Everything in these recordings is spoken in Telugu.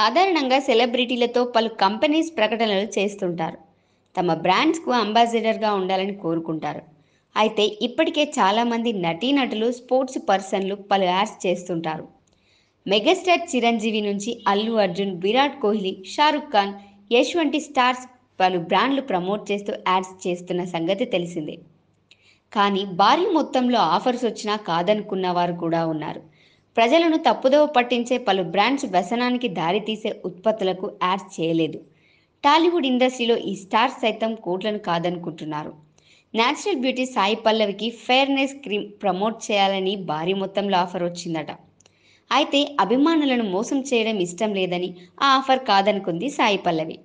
సాధారణంగా సెలబ్రిటీలతో పలు కంపెనీస్ ప్రకటనలు చేస్తుంటారు తమ బ్రాండ్స్కు అంబాసిడర్గా ఉండాలని కోరుకుంటారు అయితే ఇప్పటికే చాలామంది నటీనటులు స్పోర్ట్స్ పర్సన్లు పలు యాడ్స్ చేస్తుంటారు మెగాస్టార్ చిరంజీవి నుంచి అల్లు అర్జున్ విరాట్ కోహ్లీ షారుఖ్ ఖాన్ యష్ వంటి స్టార్స్ పలు బ్రాండ్లు ప్రమోట్ చేస్తూ యాడ్స్ చేస్తున్న సంగతి తెలిసిందే కానీ భారీ మొత్తంలో ఆఫర్స్ వచ్చినా కాదనుకున్న వారు కూడా ఉన్నారు ప్రజలను తప్పుదోవ పట్టించే పలు బ్రాండ్స్ వ్యసనానికి దారితీసే ఉత్పత్తులకు యాడ్ చేయలేదు టాలీవుడ్ ఇండస్ట్రీలో ఈ స్టార్స్ సైతం కోట్లను కాదనుకుంటున్నారు న్యాచురల్ బ్యూటీ సాయి పల్లవికి ఫెయిర్నెస్ క్రీమ్ ప్రమోట్ చేయాలని భారీ మొత్తంలో ఆఫర్ వచ్చిందట అయితే అభిమానులను మోసం చేయడం ఇష్టం లేదని ఆ ఆఫర్ కాదనుకుంది సాయి పల్లవి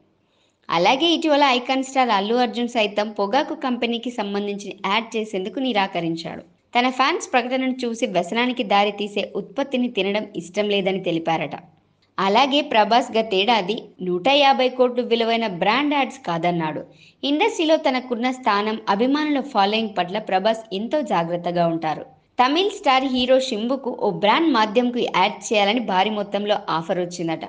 అలాగే ఇటీవల ఐకాన్ స్టార్ అల్లు అర్జున్ సైతం పొగాకు కంపెనీకి సంబంధించిన యాడ్ చేసేందుకు నిరాకరించాడు తన ఫ్యాన్స్ ప్రకటనను చూసి వ్యసనానికి దారి తీసే ఉత్పత్తిని తినడం ఇష్టం లేదని తెలిపారట అలాగే ప్రభాస్ గతేడాది నూట యాభై కోట్లు విలువైన బ్రాండ్ యాడ్స్ కాదన్నాడు ఇండస్ట్రీలో తనకున్న స్థానం అభిమానుల ఫాలోయింగ్ పట్ల ప్రభాస్ ఎంతో జాగ్రత్తగా ఉంటారు తమిళ్ స్టార్ హీరో షింబుకు ఓ బ్రాండ్ మాధ్యమకు యాడ్ చేయాలని భారీ మొత్తంలో ఆఫర్ వచ్చిందట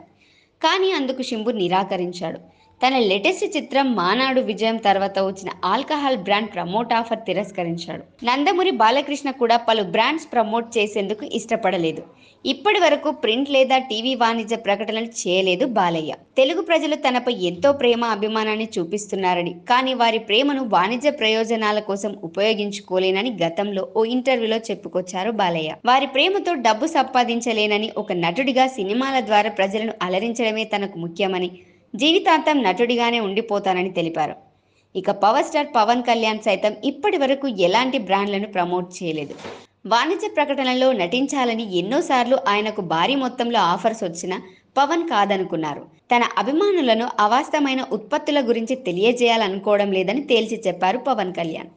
కానీ అందుకు షింబు నిరాకరించాడు తన లేటెస్ట్ చిత్రం మానాడు విజయం తర్వాత వచ్చిన ఆల్కహాల్ బ్రాండ్ ప్రమోట్ ఆఫర్ తిరస్కరించాడు నందమూరి బాలకృష్ణ కూడా పలు బ్రాండ్స్ ప్రమోట్ చేసేందుకు ఇష్టపడలేదు ఇప్పటి వరకు ప్రింట్ లేదా టీవీ వాణిజ్య ప్రకటనలు చేయలేదు బాలయ్య తెలుగు ప్రజలు తనపై ఎంతో ప్రేమ అభిమానాన్ని చూపిస్తున్నారని కానీ వారి ప్రేమను వాణిజ్య ప్రయోజనాల కోసం ఉపయోగించుకోలేనని గతంలో ఓ ఇంటర్వ్యూలో చెప్పుకొచ్చారు బాలయ్య వారి ప్రేమతో డబ్బు సంపాదించలేనని ఒక నటుడిగా సినిమాల ద్వారా ప్రజలను అలరించడమే తనకు ముఖ్యమని జీవితాంతం నటుడిగానే ఉండిపోతానని తెలిపారు ఇక పవర్ స్టార్ పవన్ కళ్యాణ్ సైతం ఇప్పటి వరకు ఎలాంటి బ్రాండ్లను ప్రమోట్ చేయలేదు వాణిజ్య ప్రకటనలో నటించాలని ఎన్నోసార్లు ఆయనకు భారీ మొత్తంలో ఆఫర్స్ వచ్చిన పవన్ కాదనుకున్నారు తన అభిమానులను అవాస్తమైన ఉత్పత్తుల గురించి తెలియజేయాలనుకోవడం లేదని తేల్చి చెప్పారు పవన్ కళ్యాణ్